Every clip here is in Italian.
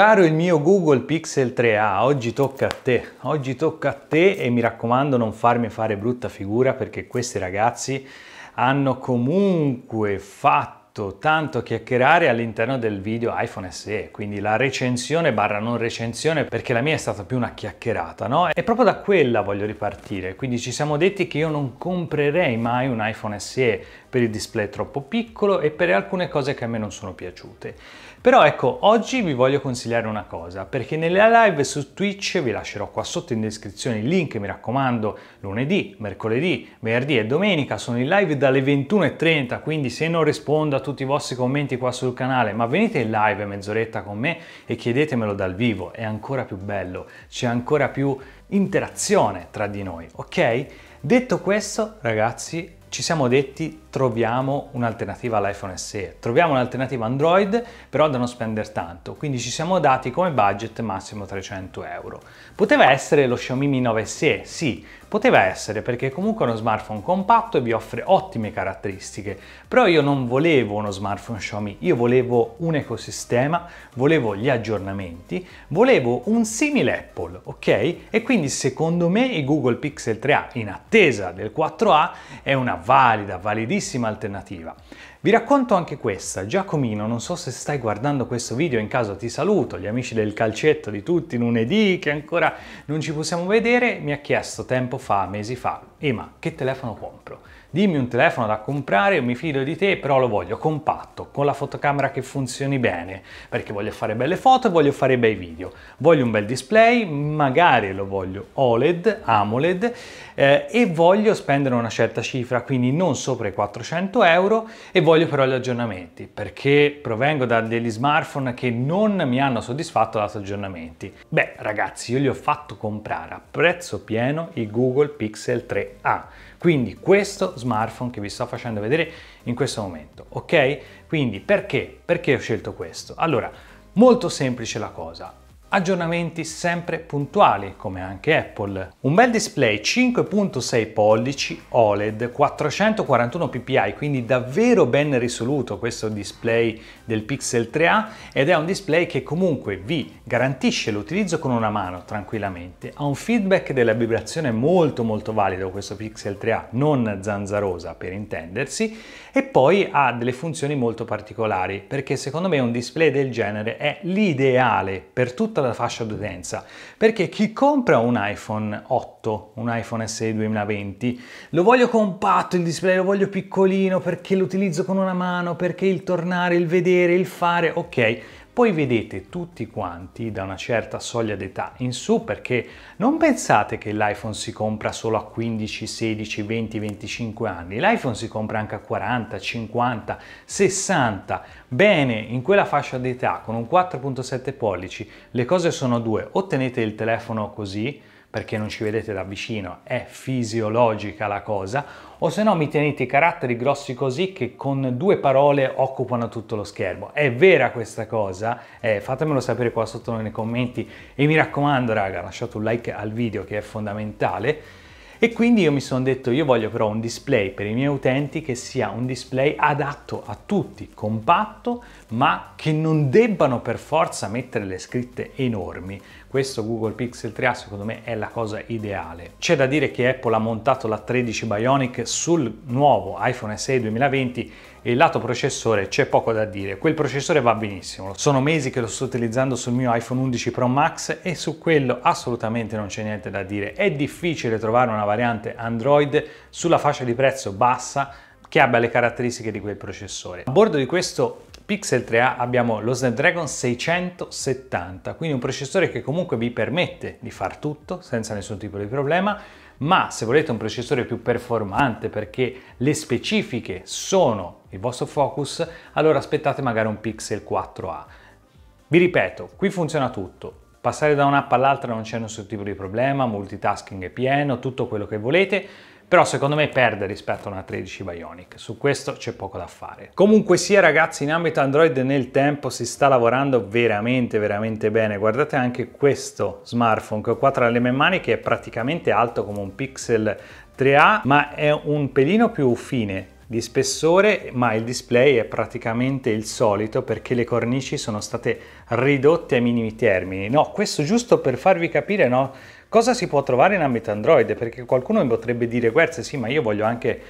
Caro il mio Google Pixel 3a, oggi tocca a te, oggi tocca a te e mi raccomando non farmi fare brutta figura perché questi ragazzi hanno comunque fatto tanto chiacchierare all'interno del video iPhone SE, quindi la recensione barra non recensione perché la mia è stata più una chiacchierata, no? E proprio da quella voglio ripartire, quindi ci siamo detti che io non comprerei mai un iPhone SE per il display troppo piccolo e per alcune cose che a me non sono piaciute. Però ecco, oggi vi voglio consigliare una cosa, perché nelle live su Twitch vi lascerò qua sotto in descrizione il link, mi raccomando, lunedì, mercoledì, venerdì e domenica sono in live dalle 21.30, quindi se non rispondo a tutti i vostri commenti qua sul canale, ma venite in live mezz'oretta con me e chiedetemelo dal vivo, è ancora più bello, c'è ancora più interazione tra di noi, ok? Detto questo, ragazzi, ci siamo detti troviamo un'alternativa all'iPhone SE, troviamo un'alternativa Android però da non spendere tanto, quindi ci siamo dati come budget massimo 300 euro. Poteva essere lo Xiaomi Mi 9 SE, sì, Poteva essere perché comunque è uno smartphone compatto e vi offre ottime caratteristiche, però io non volevo uno smartphone Xiaomi, io volevo un ecosistema, volevo gli aggiornamenti, volevo un simile Apple, ok? E quindi secondo me il Google Pixel 3a in attesa del 4a è una valida, validissima alternativa. Vi racconto anche questa, Giacomino, non so se stai guardando questo video, in caso ti saluto, gli amici del calcetto di tutti lunedì che ancora non ci possiamo vedere, mi ha chiesto tempo fa, mesi fa, Ema, che telefono compro? Dimmi un telefono da comprare, mi fido di te, però lo voglio compatto, con la fotocamera che funzioni bene, perché voglio fare belle foto e voglio fare bei video. Voglio un bel display, magari lo voglio OLED, AMOLED, eh, e voglio spendere una certa cifra, quindi non sopra i 400 euro, e voglio però gli aggiornamenti, perché provengo da degli smartphone che non mi hanno soddisfatto dato aggiornamenti. Beh ragazzi, io li ho fatto comprare a prezzo pieno i Google Pixel 3 ha. Quindi questo smartphone che vi sto facendo vedere in questo momento, ok? Quindi perché? Perché ho scelto questo? Allora, molto semplice la cosa aggiornamenti sempre puntuali, come anche Apple. Un bel display 5.6 pollici OLED 441 ppi, quindi davvero ben risoluto questo display del Pixel 3a ed è un display che comunque vi garantisce l'utilizzo con una mano tranquillamente. Ha un feedback della vibrazione molto molto valido questo Pixel 3a, non zanzarosa per intendersi, e poi ha delle funzioni molto particolari, perché secondo me un display del genere è l'ideale per tutta tutta la fascia d'utenza, perché chi compra un iPhone 8, un iPhone SE 2020, lo voglio compatto il display, lo voglio piccolino perché lo utilizzo con una mano, perché il tornare, il vedere, il fare, ok poi vedete tutti quanti da una certa soglia d'età in su perché non pensate che l'iPhone si compra solo a 15, 16, 20, 25 anni, l'iPhone si compra anche a 40, 50, 60, bene, in quella fascia d'età con un 4.7 pollici le cose sono due, Ottenete il telefono così, perché non ci vedete da vicino, è fisiologica la cosa, o se no mi tenete i caratteri grossi così che con due parole occupano tutto lo schermo. È vera questa cosa? Eh, fatemelo sapere qua sotto nei commenti e mi raccomando raga lasciate un like al video che è fondamentale. E quindi io mi sono detto, io voglio però un display per i miei utenti che sia un display adatto a tutti, compatto, ma che non debbano per forza mettere le scritte enormi. Questo Google Pixel 3 secondo me è la cosa ideale. C'è da dire che Apple ha montato la 13 Bionic sul nuovo iPhone SE 2020 e il lato processore c'è poco da dire, quel processore va benissimo, sono mesi che lo sto utilizzando sul mio iPhone 11 Pro Max e su quello assolutamente non c'è niente da dire, è difficile trovare una variante Android sulla fascia di prezzo bassa che abbia le caratteristiche di quel processore. A bordo di questo Pixel 3a abbiamo lo Snapdragon 670, quindi un processore che comunque vi permette di far tutto senza nessun tipo di problema, ma se volete un processore più performante perché le specifiche sono il vostro focus, allora aspettate magari un Pixel 4a. Vi ripeto, qui funziona tutto, passare da un'app all'altra non c'è nessun tipo di problema, multitasking è pieno, tutto quello che volete, però secondo me perde rispetto a una 13 Bionic, su questo c'è poco da fare. Comunque sia ragazzi, in ambito Android nel tempo si sta lavorando veramente veramente bene, guardate anche questo smartphone che ho qua tra le mie mani che è praticamente alto come un Pixel 3A, ma è un pelino più fine di spessore, ma il display è praticamente il solito perché le cornici sono state ridotti ai minimi termini. No, questo giusto per farvi capire no, cosa si può trovare in ambito Android, perché qualcuno mi potrebbe dire, guarda sì, ma io voglio anche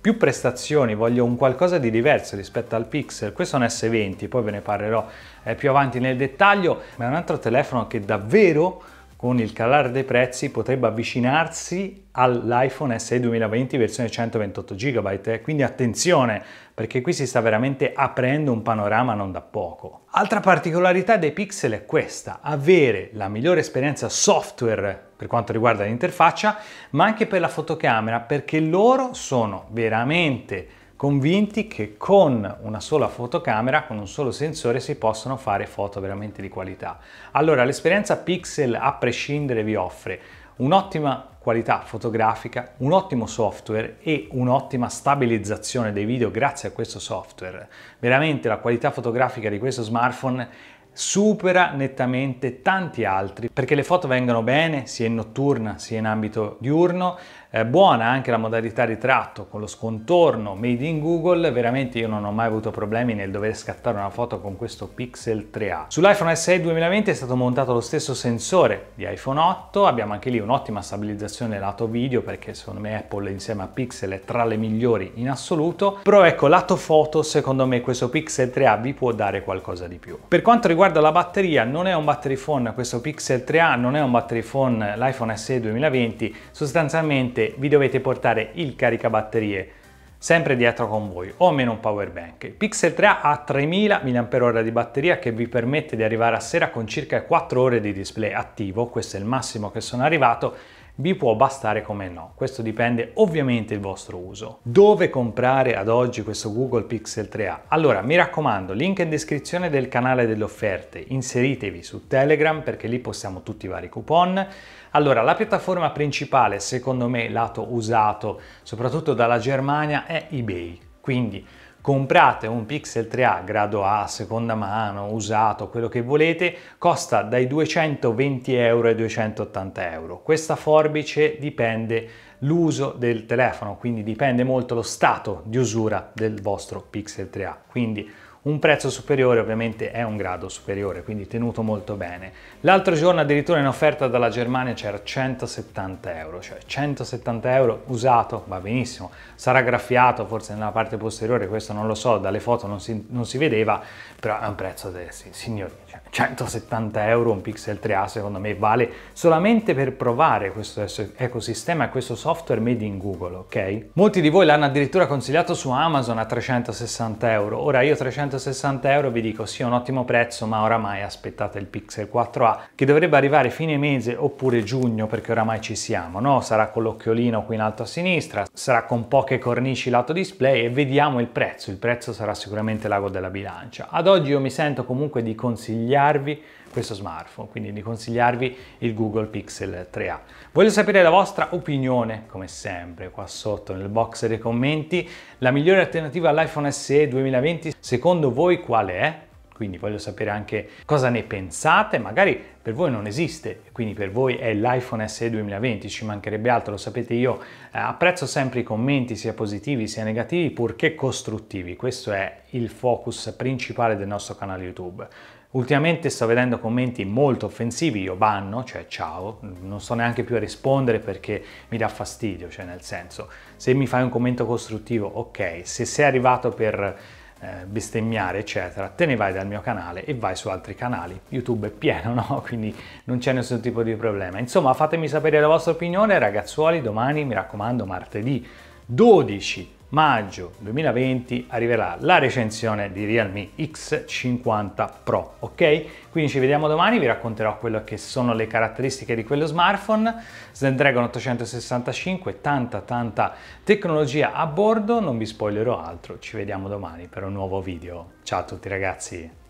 più prestazioni, voglio un qualcosa di diverso rispetto al Pixel. Questo è un S20, poi ve ne parlerò eh, più avanti nel dettaglio, ma è un altro telefono che davvero con il calare dei prezzi potrebbe avvicinarsi all'iPhone SE 2020 versione 128 GB, eh? quindi attenzione perché qui si sta veramente aprendo un panorama non da poco. Altra particolarità dei Pixel è questa, avere la migliore esperienza software per quanto riguarda l'interfaccia, ma anche per la fotocamera perché loro sono veramente convinti che con una sola fotocamera, con un solo sensore, si possono fare foto veramente di qualità. Allora, l'esperienza Pixel a prescindere vi offre un'ottima qualità fotografica, un ottimo software e un'ottima stabilizzazione dei video grazie a questo software. Veramente la qualità fotografica di questo smartphone supera nettamente tanti altri perché le foto vengono bene sia in notturna sia in ambito diurno buona anche la modalità ritratto con lo scontorno made in Google, veramente io non ho mai avuto problemi nel dover scattare una foto con questo Pixel 3a. Sull'iPhone SE 2020 è stato montato lo stesso sensore di iPhone 8, abbiamo anche lì un'ottima stabilizzazione lato video perché secondo me Apple insieme a Pixel è tra le migliori in assoluto, però ecco lato foto secondo me questo Pixel 3a vi può dare qualcosa di più. Per quanto riguarda la batteria non è un battery phone questo Pixel 3a, non è un battery phone l'iPhone SE 2020, sostanzialmente ovviamente vi dovete portare il caricabatterie sempre dietro con voi o almeno un power bank. Il Pixel 3 ha 3000 mAh di batteria che vi permette di arrivare a sera con circa 4 ore di display attivo, questo è il massimo che sono arrivato vi può bastare come no. Questo dipende ovviamente dal vostro uso. Dove comprare ad oggi questo Google Pixel 3a? Allora, mi raccomando, link in descrizione del canale delle offerte. Inseritevi su Telegram perché lì possiamo tutti i vari coupon. Allora, la piattaforma principale, secondo me, lato usato, soprattutto dalla Germania, è eBay. Quindi comprate un Pixel 3a grado A, seconda mano, usato, quello che volete, costa dai 220 euro ai 280 euro. Questa forbice dipende l'uso del telefono, quindi dipende molto lo stato di usura del vostro Pixel 3a. Quindi un prezzo superiore ovviamente è un grado superiore, quindi tenuto molto bene. L'altro giorno addirittura in offerta dalla Germania c'era 170 euro, cioè 170 euro usato, va benissimo, sarà graffiato forse nella parte posteriore, questo non lo so, dalle foto non si, non si vedeva, però è un prezzo del sì, signori, 170 cioè, euro un Pixel 3a secondo me vale solamente per provare questo ecosistema e questo software made in Google, ok? Molti di voi l'hanno addirittura consigliato su Amazon a 360 euro, ora io 360 160 euro vi dico sì un ottimo prezzo ma oramai aspettate il Pixel 4a che dovrebbe arrivare fine mese oppure giugno perché oramai ci siamo, no? Sarà con l'occhiolino qui in alto a sinistra, sarà con poche cornici lato display e vediamo il prezzo, il prezzo sarà sicuramente l'ago della bilancia. Ad oggi io mi sento comunque di consigliarvi questo smartphone, quindi di consigliarvi il Google Pixel 3a. Voglio sapere la vostra opinione, come sempre, qua sotto nel box dei commenti, la migliore alternativa all'iPhone SE 2020 secondo voi quale è? Quindi voglio sapere anche cosa ne pensate, magari per voi non esiste, quindi per voi è l'iPhone SE 2020, ci mancherebbe altro, lo sapete io, eh, apprezzo sempre i commenti sia positivi sia negativi, purché costruttivi, questo è il focus principale del nostro canale YouTube. Ultimamente sto vedendo commenti molto offensivi, io banno, cioè ciao, non so neanche più a rispondere perché mi dà fastidio, cioè nel senso, se mi fai un commento costruttivo, ok, se sei arrivato per eh, bestemmiare eccetera te ne vai dal mio canale e vai su altri canali youtube è pieno no quindi non c'è nessun tipo di problema insomma fatemi sapere la vostra opinione ragazzuoli domani mi raccomando martedì 12 maggio 2020 arriverà la recensione di Realme X50 Pro, ok? Quindi ci vediamo domani, vi racconterò quelle che sono le caratteristiche di quello smartphone, Snapdragon 865, tanta tanta tecnologia a bordo, non vi spoilerò altro, ci vediamo domani per un nuovo video. Ciao a tutti ragazzi!